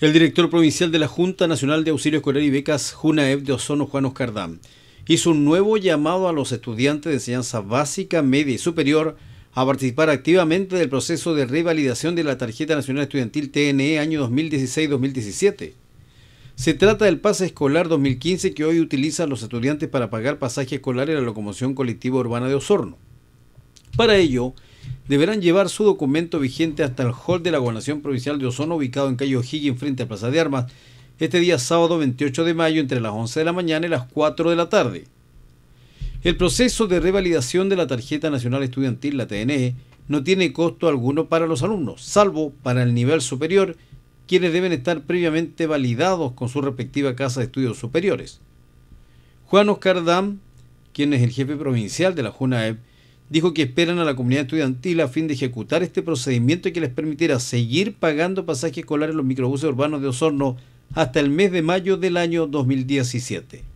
El director provincial de la Junta Nacional de Auxilio Escolar y Becas, Junaev de Osorno, Juan Oscar Dam, hizo un nuevo llamado a los estudiantes de enseñanza básica, media y superior a participar activamente del proceso de revalidación de la Tarjeta Nacional Estudiantil TNE año 2016-2017. Se trata del pase escolar 2015 que hoy utilizan los estudiantes para pagar pasaje escolar en la locomoción colectiva urbana de Osorno. Para ello, deberán llevar su documento vigente hasta el hall de la Gobernación Provincial de Ozono, ubicado en calle O'Higgins, frente a Plaza de Armas, este día sábado 28 de mayo entre las 11 de la mañana y las 4 de la tarde. El proceso de revalidación de la Tarjeta Nacional Estudiantil, la TNE, no tiene costo alguno para los alumnos, salvo para el nivel superior, quienes deben estar previamente validados con su respectiva casa de estudios superiores. Juan Oscar Dam, quien es el jefe provincial de la JUNAEP, dijo que esperan a la comunidad estudiantil a fin de ejecutar este procedimiento que les permitiera seguir pagando pasaje escolar en los microbuses urbanos de Osorno hasta el mes de mayo del año 2017.